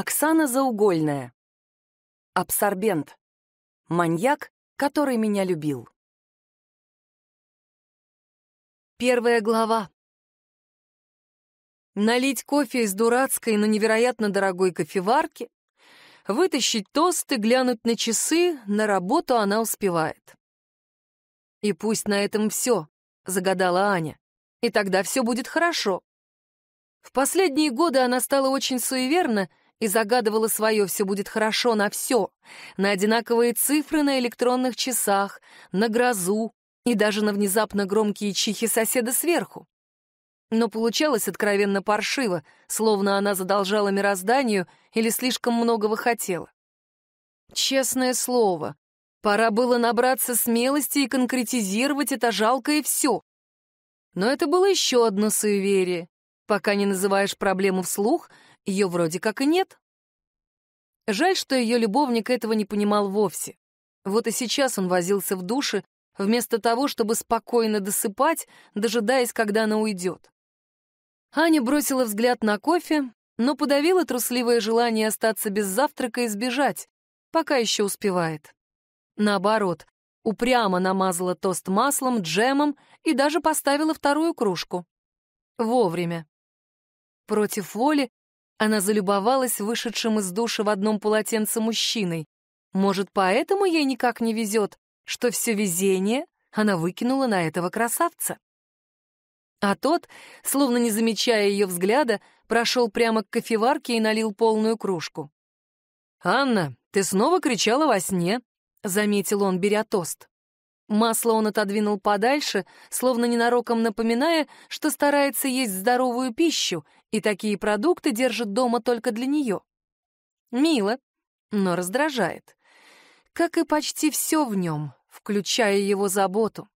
Оксана Заугольная. Абсорбент. Маньяк, который меня любил. Первая глава. Налить кофе из дурацкой, но невероятно дорогой кофеварки, вытащить тосты, глянуть на часы, на работу она успевает. «И пусть на этом все», — загадала Аня, — «и тогда все будет хорошо». В последние годы она стала очень суеверна и загадывала свое «все будет хорошо» на все, на одинаковые цифры на электронных часах, на грозу и даже на внезапно громкие чихи соседа сверху. Но получалось откровенно паршиво, словно она задолжала мирозданию или слишком многого хотела. Честное слово, пора было набраться смелости и конкретизировать это жалкое все. Но это было еще одно суеверие. Пока не называешь проблему вслух — ее вроде как и нет. Жаль, что ее любовник этого не понимал вовсе. Вот и сейчас он возился в душе, вместо того, чтобы спокойно досыпать, дожидаясь, когда она уйдет. Аня бросила взгляд на кофе, но подавила трусливое желание остаться без завтрака и сбежать, пока еще успевает. Наоборот, упрямо намазала тост маслом, джемом и даже поставила вторую кружку. Вовремя. Против воли она залюбовалась вышедшим из души в одном полотенце мужчиной. Может, поэтому ей никак не везет, что все везение она выкинула на этого красавца. А тот, словно не замечая ее взгляда, прошел прямо к кофеварке и налил полную кружку. «Анна, ты снова кричала во сне», — заметил он, беря тост. Масло он отодвинул подальше, словно ненароком напоминая, что старается есть здоровую пищу, и такие продукты держит дома только для нее. Мило, но раздражает. Как и почти все в нем, включая его заботу.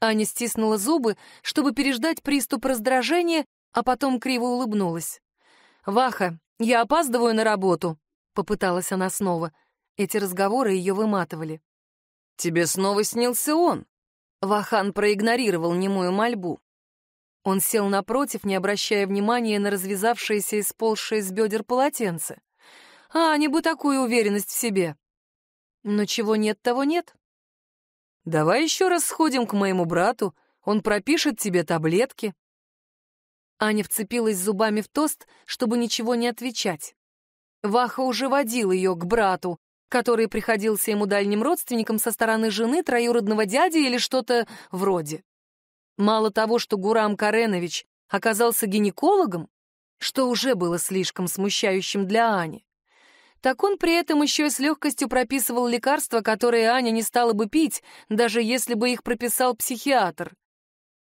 Аня стиснула зубы, чтобы переждать приступ раздражения, а потом криво улыбнулась. «Ваха, я опаздываю на работу», — попыталась она снова. Эти разговоры ее выматывали. «Тебе снова снился он?» Вахан проигнорировал немую мольбу. Он сел напротив, не обращая внимания на развязавшееся и сползшее с бедер полотенце. А, не бы такую уверенность в себе. Но чего нет, того нет. Давай еще раз сходим к моему брату, он пропишет тебе таблетки. Аня вцепилась зубами в тост, чтобы ничего не отвечать. Ваха уже водил ее к брату, который приходился ему дальним родственником со стороны жены, троюродного дяди или что-то вроде. Мало того, что Гурам Каренович оказался гинекологом, что уже было слишком смущающим для Ани, так он при этом еще и с легкостью прописывал лекарства, которые Аня не стала бы пить, даже если бы их прописал психиатр.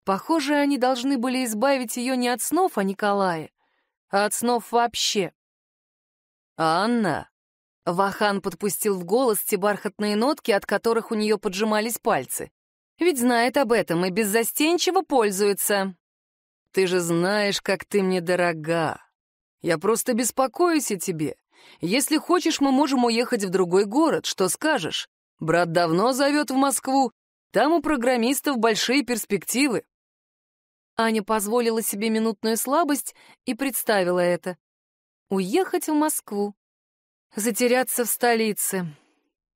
Похоже, они должны были избавить ее не от снов о Николае, а от снов вообще. «Анна!» Вахан подпустил в голос те бархатные нотки, от которых у нее поджимались пальцы. Ведь знает об этом и беззастенчиво пользуется. «Ты же знаешь, как ты мне дорога. Я просто беспокоюсь о тебе. Если хочешь, мы можем уехать в другой город, что скажешь? Брат давно зовет в Москву. Там у программистов большие перспективы». Аня позволила себе минутную слабость и представила это. «Уехать в Москву. Затеряться в столице.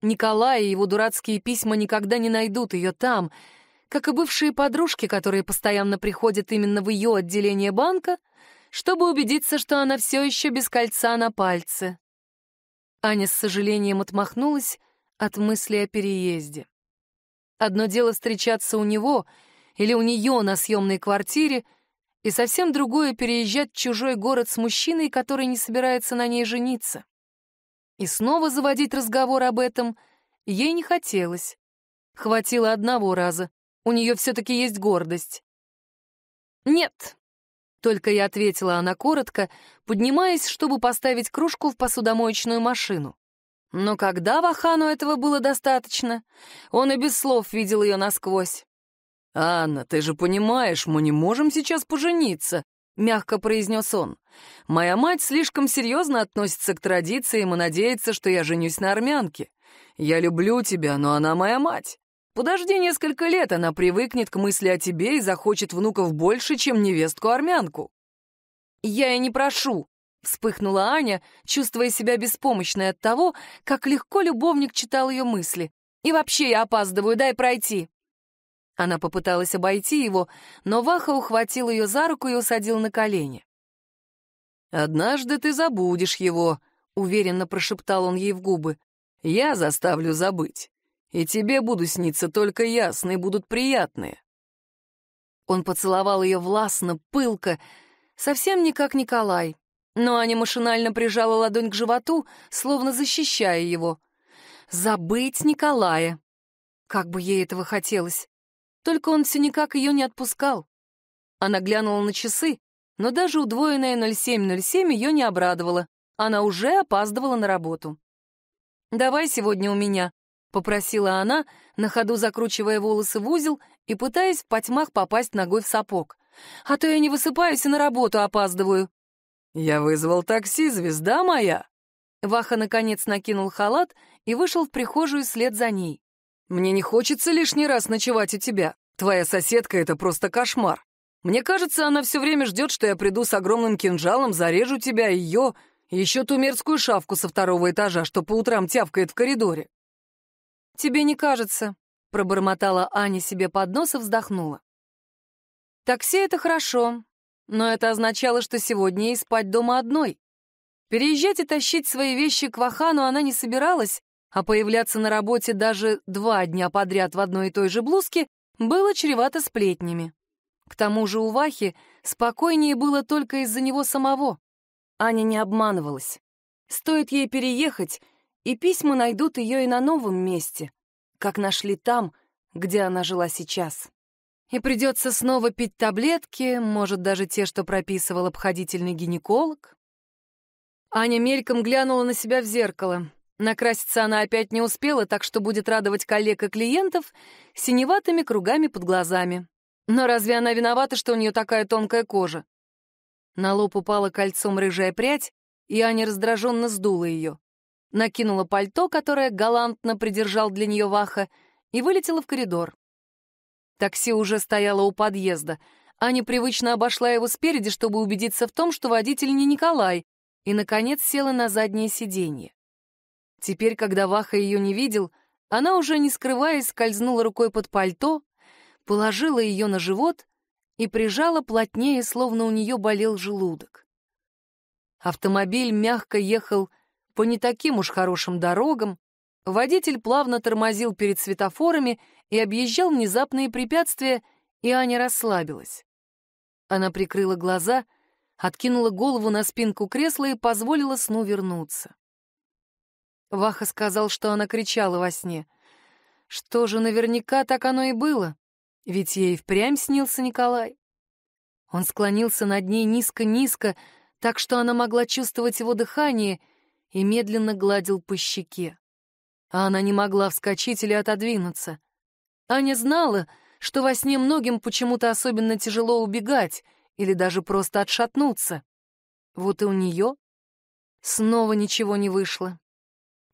Николай и его дурацкие письма никогда не найдут ее там, как и бывшие подружки, которые постоянно приходят именно в ее отделение банка, чтобы убедиться, что она все еще без кольца на пальце. Аня с сожалением отмахнулась от мысли о переезде. Одно дело встречаться у него или у нее на съемной квартире, и совсем другое — переезжать в чужой город с мужчиной, который не собирается на ней жениться. И снова заводить разговор об этом ей не хотелось. Хватило одного раза. У нее все-таки есть гордость. «Нет», — только я ответила она коротко, поднимаясь, чтобы поставить кружку в посудомоечную машину. Но когда Вахану этого было достаточно, он и без слов видел ее насквозь. «Анна, ты же понимаешь, мы не можем сейчас пожениться», — мягко произнес он. «Моя мать слишком серьезно относится к традициям и надеется, что я женюсь на армянке. Я люблю тебя, но она моя мать. Подожди несколько лет, она привыкнет к мысли о тебе и захочет внуков больше, чем невестку-армянку». «Я и не прошу», — вспыхнула Аня, чувствуя себя беспомощной от того, как легко любовник читал ее мысли. «И вообще я опаздываю, дай пройти». Она попыталась обойти его, но Ваха ухватил ее за руку и усадил на колени. «Однажды ты забудешь его», — уверенно прошептал он ей в губы. «Я заставлю забыть. И тебе буду сниться только ясные, будут приятные». Он поцеловал ее властно, пылко, совсем не как Николай. Но Аня машинально прижала ладонь к животу, словно защищая его. «Забыть Николая!» Как бы ей этого хотелось. Только он все никак ее не отпускал. Она глянула на часы, но даже удвоенная 0707 ее не обрадовала. Она уже опаздывала на работу. «Давай сегодня у меня», — попросила она, на ходу закручивая волосы в узел и пытаясь в потьмах попасть ногой в сапог. «А то я не высыпаюсь и на работу опаздываю». «Я вызвал такси, звезда моя!» Ваха, наконец, накинул халат и вышел в прихожую след за ней. Мне не хочется лишний раз ночевать у тебя. Твоя соседка — это просто кошмар. Мне кажется, она все время ждет, что я приду с огромным кинжалом, зарежу тебя, ее, и еще ту мерзкую шавку со второго этажа, что по утрам тявкает в коридоре». «Тебе не кажется», — пробормотала Аня себе под нос и вздохнула. «Такси — это хорошо, но это означало, что сегодня ей спать дома одной. Переезжать и тащить свои вещи к Вахану она не собиралась, а появляться на работе даже два дня подряд в одной и той же блузке было чревато сплетнями. К тому же у Вахи спокойнее было только из-за него самого. Аня не обманывалась. Стоит ей переехать, и письма найдут ее и на новом месте, как нашли там, где она жила сейчас. И придется снова пить таблетки, может, даже те, что прописывал обходительный гинеколог. Аня мельком глянула на себя в зеркало. Накраситься она опять не успела, так что будет радовать коллег и клиентов синеватыми кругами под глазами. Но разве она виновата, что у нее такая тонкая кожа? На лоб упала кольцом рыжая прядь, и Аня раздраженно сдула ее. Накинула пальто, которое галантно придержал для нее Ваха, и вылетела в коридор. Такси уже стояло у подъезда. Аня привычно обошла его спереди, чтобы убедиться в том, что водитель не Николай, и, наконец, села на заднее сиденье. Теперь, когда Ваха ее не видел, она уже не скрываясь скользнула рукой под пальто, положила ее на живот и прижала плотнее, словно у нее болел желудок. Автомобиль мягко ехал по не таким уж хорошим дорогам, водитель плавно тормозил перед светофорами и объезжал внезапные препятствия, и Аня расслабилась. Она прикрыла глаза, откинула голову на спинку кресла и позволила сну вернуться. Ваха сказал, что она кричала во сне. Что же, наверняка так оно и было. Ведь ей впрямь снился Николай. Он склонился над ней низко-низко, так что она могла чувствовать его дыхание, и медленно гладил по щеке. А она не могла вскочить или отодвинуться. Аня знала, что во сне многим почему-то особенно тяжело убегать или даже просто отшатнуться. Вот и у нее снова ничего не вышло.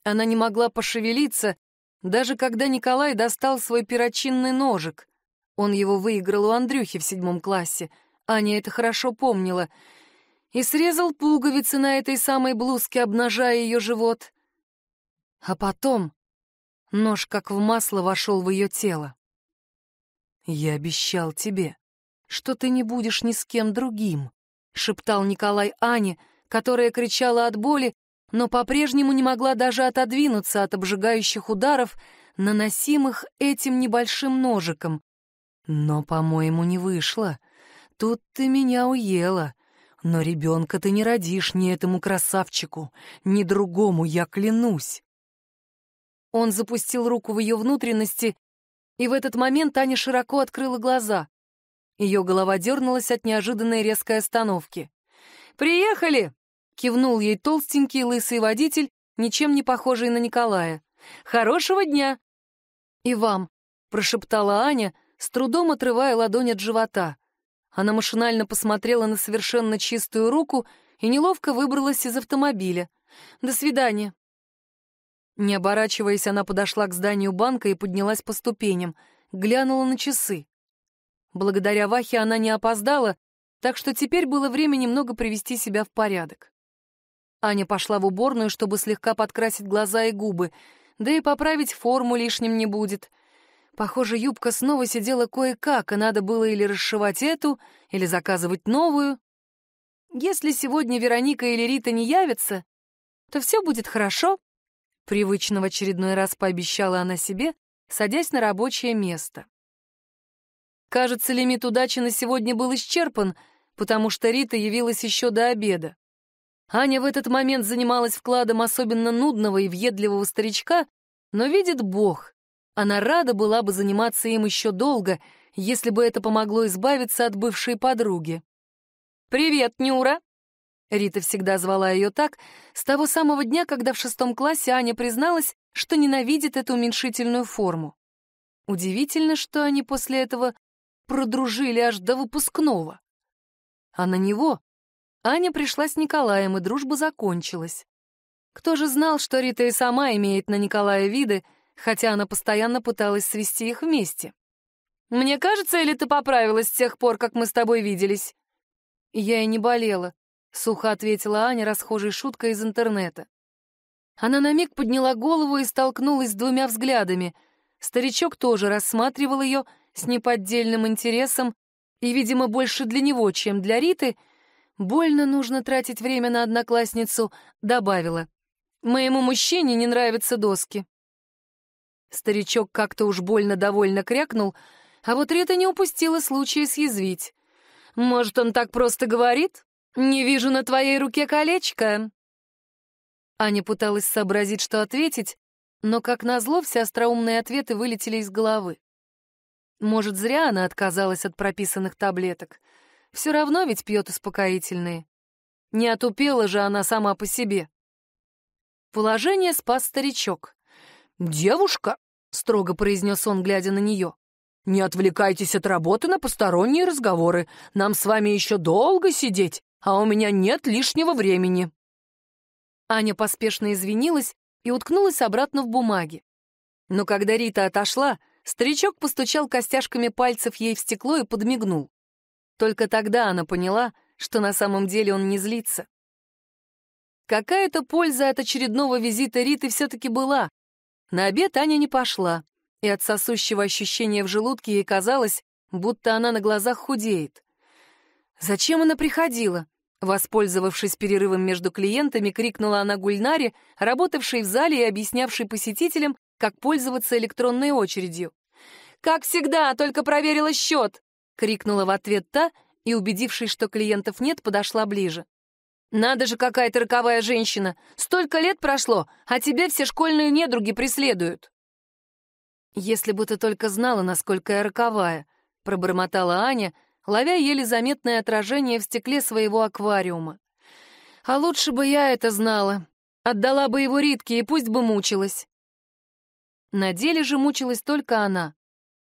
Она не могла пошевелиться, даже когда Николай достал свой перочинный ножик. Он его выиграл у Андрюхи в седьмом классе. Аня это хорошо помнила. И срезал пуговицы на этой самой блузке, обнажая ее живот. А потом нож как в масло вошел в ее тело. «Я обещал тебе, что ты не будешь ни с кем другим», — шептал Николай Ане, которая кричала от боли но по-прежнему не могла даже отодвинуться от обжигающих ударов, наносимых этим небольшим ножиком. Но, по-моему, не вышло. Тут ты меня уела. Но ребенка ты не родишь ни этому красавчику, ни другому, я клянусь. Он запустил руку в ее внутренности, и в этот момент Аня широко открыла глаза. Ее голова дернулась от неожиданной резкой остановки. «Приехали!» Кивнул ей толстенький лысый водитель, ничем не похожий на Николая. «Хорошего дня!» «И вам!» — прошептала Аня, с трудом отрывая ладонь от живота. Она машинально посмотрела на совершенно чистую руку и неловко выбралась из автомобиля. «До свидания!» Не оборачиваясь, она подошла к зданию банка и поднялась по ступеням, глянула на часы. Благодаря Вахе она не опоздала, так что теперь было время немного привести себя в порядок. Аня пошла в уборную, чтобы слегка подкрасить глаза и губы, да и поправить форму лишним не будет. Похоже, юбка снова сидела кое-как, и надо было или расшивать эту, или заказывать новую. Если сегодня Вероника или Рита не явятся, то все будет хорошо, — привычно в очередной раз пообещала она себе, садясь на рабочее место. Кажется, лимит удачи на сегодня был исчерпан, потому что Рита явилась еще до обеда. Аня в этот момент занималась вкладом особенно нудного и въедливого старичка, но видит Бог. Она рада была бы заниматься им еще долго, если бы это помогло избавиться от бывшей подруги. «Привет, Нюра!» Рита всегда звала ее так, с того самого дня, когда в шестом классе Аня призналась, что ненавидит эту уменьшительную форму. Удивительно, что они после этого продружили аж до выпускного. А на него Аня пришла с Николаем, и дружба закончилась. Кто же знал, что Рита и сама имеет на Николая виды, хотя она постоянно пыталась свести их вместе. «Мне кажется, или ты поправилась с тех пор, как мы с тобой виделись?» «Я и не болела», — сухо ответила Аня расхожей шуткой из интернета. Она на миг подняла голову и столкнулась с двумя взглядами. Старичок тоже рассматривал ее с неподдельным интересом, и, видимо, больше для него, чем для Риты — больно нужно тратить время на одноклассницу, добавила. «Моему мужчине не нравятся доски». Старичок как-то уж больно довольно крякнул, а вот рита не упустила случая съязвить. «Может, он так просто говорит? Не вижу на твоей руке колечко». Аня пыталась сообразить, что ответить, но, как назло, все остроумные ответы вылетели из головы. Может, зря она отказалась от прописанных таблеток — все равно ведь пьет успокоительные. Не отупела же она сама по себе. Положение спас старичок. «Девушка», — строго произнес он, глядя на нее, — «не отвлекайтесь от работы на посторонние разговоры. Нам с вами еще долго сидеть, а у меня нет лишнего времени». Аня поспешно извинилась и уткнулась обратно в бумаги. Но когда Рита отошла, старичок постучал костяшками пальцев ей в стекло и подмигнул. Только тогда она поняла, что на самом деле он не злится. Какая-то польза от очередного визита Риты все-таки была. На обед Аня не пошла, и от сосущего ощущения в желудке ей казалось, будто она на глазах худеет. Зачем она приходила? Воспользовавшись перерывом между клиентами, крикнула она Гульнаре, работавшей в зале и объяснявшей посетителям, как пользоваться электронной очередью. «Как всегда, только проверила счет!» крикнула в ответ та и, убедившись, что клиентов нет, подошла ближе. «Надо же, какая-то роковая женщина! Столько лет прошло, а тебя все школьные недруги преследуют!» «Если бы ты только знала, насколько я роковая!» — пробормотала Аня, ловя еле заметное отражение в стекле своего аквариума. «А лучше бы я это знала. Отдала бы его Ритке, и пусть бы мучилась!» На деле же мучилась только она.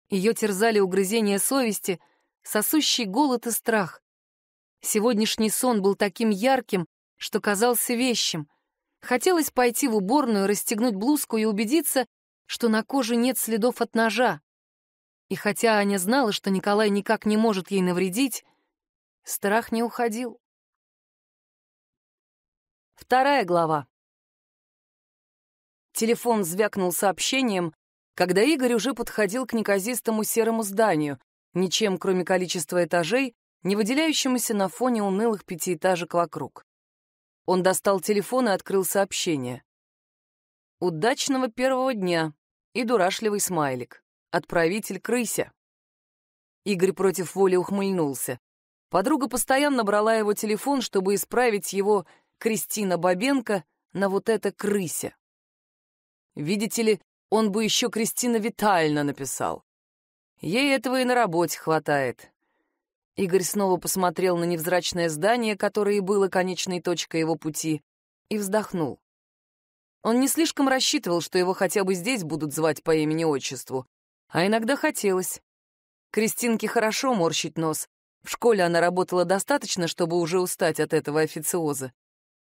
Ее терзали угрызения совести — сосущий голод и страх. Сегодняшний сон был таким ярким, что казался вещим. Хотелось пойти в уборную, расстегнуть блузку и убедиться, что на коже нет следов от ножа. И хотя Аня знала, что Николай никак не может ей навредить, страх не уходил. Вторая глава. Телефон звякнул сообщением, когда Игорь уже подходил к неказистому серому зданию, ничем, кроме количества этажей, не выделяющимися на фоне унылых пятиэтажек вокруг. Он достал телефон и открыл сообщение. «Удачного первого дня» и дурашливый смайлик. «Отправитель крыся». Игорь против воли ухмыльнулся. Подруга постоянно брала его телефон, чтобы исправить его Кристина Бабенко на вот это крыся. Видите ли, он бы еще Кристина Витальевна написал. Ей этого и на работе хватает. Игорь снова посмотрел на невзрачное здание, которое и было конечной точкой его пути, и вздохнул. Он не слишком рассчитывал, что его хотя бы здесь будут звать по имени-отчеству, а иногда хотелось. Кристинке хорошо морщить нос. В школе она работала достаточно, чтобы уже устать от этого официоза.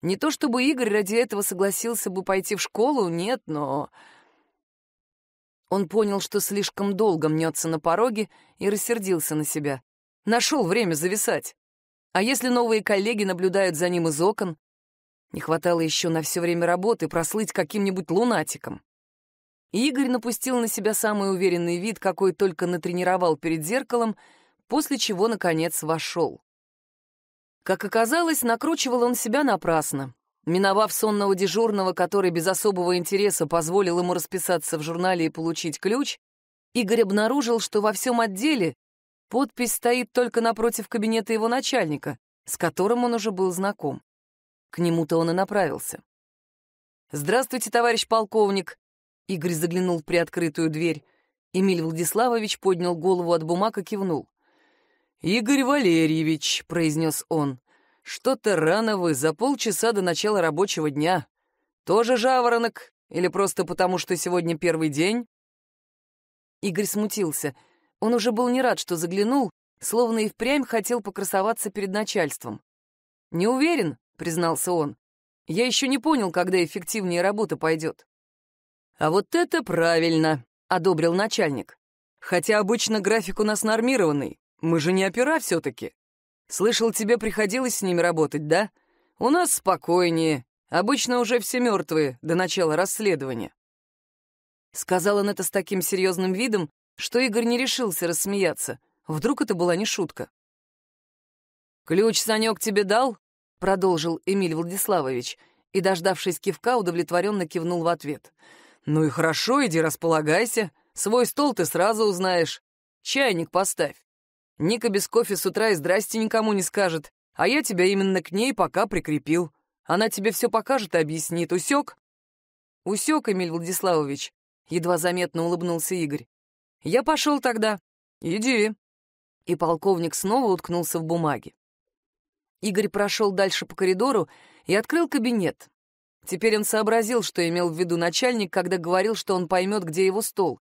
Не то чтобы Игорь ради этого согласился бы пойти в школу, нет, но он понял, что слишком долго мнется на пороге и рассердился на себя. Нашел время зависать. А если новые коллеги наблюдают за ним из окон? Не хватало еще на все время работы прослыть каким-нибудь лунатиком. Игорь напустил на себя самый уверенный вид, какой только натренировал перед зеркалом, после чего, наконец, вошел. Как оказалось, накручивал он себя напрасно. Миновав сонного дежурного, который без особого интереса позволил ему расписаться в журнале и получить ключ, Игорь обнаружил, что во всем отделе подпись стоит только напротив кабинета его начальника, с которым он уже был знаком. К нему-то он и направился. «Здравствуйте, товарищ полковник!» Игорь заглянул в приоткрытую дверь. Эмиль Владиславович поднял голову от бумаг и кивнул. «Игорь Валерьевич», — произнес он, «Что-то рано вы, за полчаса до начала рабочего дня. Тоже жаворонок? Или просто потому, что сегодня первый день?» Игорь смутился. Он уже был не рад, что заглянул, словно и впрямь хотел покрасоваться перед начальством. «Не уверен», — признался он. «Я еще не понял, когда эффективнее работа пойдет». «А вот это правильно», — одобрил начальник. «Хотя обычно график у нас нормированный. Мы же не опера все-таки. Слышал, тебе приходилось с ними работать, да? У нас спокойнее. Обычно уже все мертвые до начала расследования». Сказал он это с таким серьезным видом, что Игорь не решился рассмеяться. Вдруг это была не шутка. «Ключ Санек тебе дал?» — продолжил Эмиль Владиславович, и, дождавшись кивка, удовлетворенно кивнул в ответ. «Ну и хорошо, иди располагайся. Свой стол ты сразу узнаешь. Чайник поставь». Ника без кофе с утра и здрасте никому не скажет, а я тебя именно к ней пока прикрепил. Она тебе все покажет и объяснит. Усек?» «Усек, Эмиль Владиславович», — едва заметно улыбнулся Игорь. «Я пошел тогда. Иди». И полковник снова уткнулся в бумаги. Игорь прошел дальше по коридору и открыл кабинет. Теперь он сообразил, что имел в виду начальник, когда говорил, что он поймет, где его стол.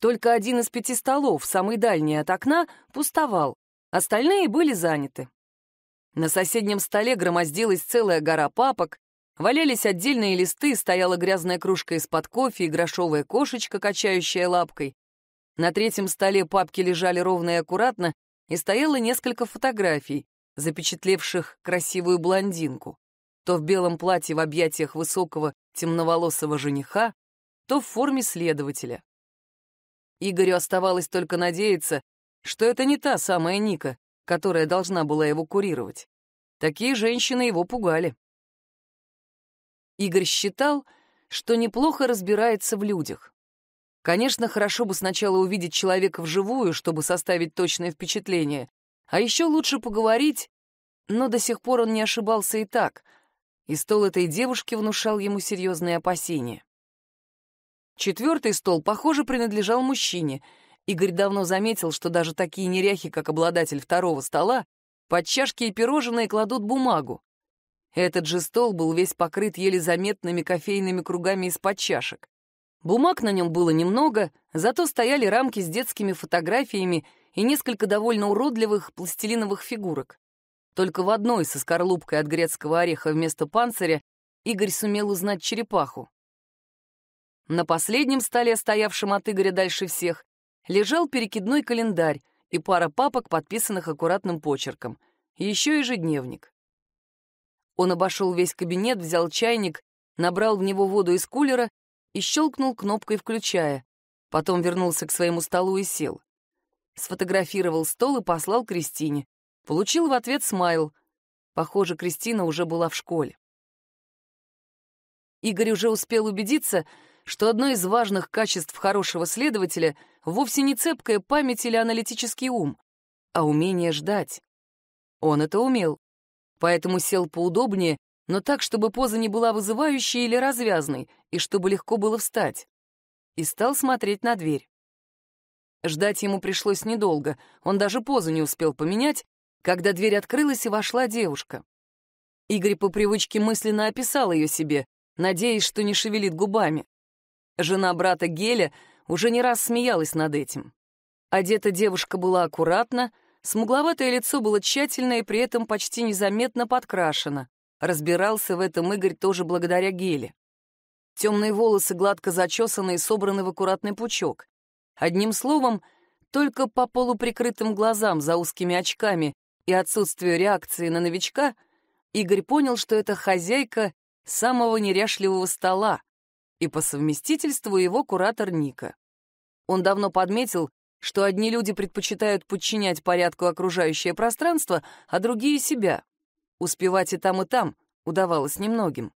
Только один из пяти столов, самый дальний от окна, пустовал, остальные были заняты. На соседнем столе громоздилась целая гора папок, валялись отдельные листы, стояла грязная кружка из-под кофе и грошовая кошечка, качающая лапкой. На третьем столе папки лежали ровно и аккуратно, и стояло несколько фотографий, запечатлевших красивую блондинку. То в белом платье в объятиях высокого темноволосого жениха, то в форме следователя. Игорю оставалось только надеяться, что это не та самая Ника, которая должна была его курировать. Такие женщины его пугали. Игорь считал, что неплохо разбирается в людях. Конечно, хорошо бы сначала увидеть человека вживую, чтобы составить точное впечатление, а еще лучше поговорить, но до сих пор он не ошибался и так, и стол этой девушки внушал ему серьезные опасения. Четвертый стол, похоже, принадлежал мужчине. Игорь давно заметил, что даже такие неряхи, как обладатель второго стола, под чашки и пирожные кладут бумагу. Этот же стол был весь покрыт еле заметными кофейными кругами из-под чашек. Бумаг на нем было немного, зато стояли рамки с детскими фотографиями и несколько довольно уродливых пластилиновых фигурок. Только в одной со скорлупкой от грецкого ореха вместо панциря Игорь сумел узнать черепаху. На последнем столе, стоявшем от Игоря дальше всех, лежал перекидной календарь и пара папок, подписанных аккуратным почерком. Еще ежедневник. Он обошел весь кабинет, взял чайник, набрал в него воду из кулера и щелкнул кнопкой, включая. Потом вернулся к своему столу и сел. Сфотографировал стол и послал Кристине. Получил в ответ смайл. Похоже, Кристина уже была в школе. Игорь уже успел убедиться, что одно из важных качеств хорошего следователя вовсе не цепкая память или аналитический ум, а умение ждать. Он это умел, поэтому сел поудобнее, но так, чтобы поза не была вызывающей или развязной, и чтобы легко было встать. И стал смотреть на дверь. Ждать ему пришлось недолго, он даже позу не успел поменять, когда дверь открылась и вошла девушка. Игорь по привычке мысленно описал ее себе, надеясь, что не шевелит губами. Жена брата Геля уже не раз смеялась над этим. Одета девушка была аккуратно, смугловатое лицо было тщательно и при этом почти незаметно подкрашено. Разбирался в этом Игорь тоже благодаря Геле. Темные волосы гладко зачесаны и собраны в аккуратный пучок. Одним словом, только по полуприкрытым глазам за узкими очками и отсутствию реакции на новичка Игорь понял, что это хозяйка самого неряшливого стола, и по совместительству его куратор Ника. Он давно подметил, что одни люди предпочитают подчинять порядку окружающее пространство, а другие — себя. Успевать и там, и там удавалось немногим.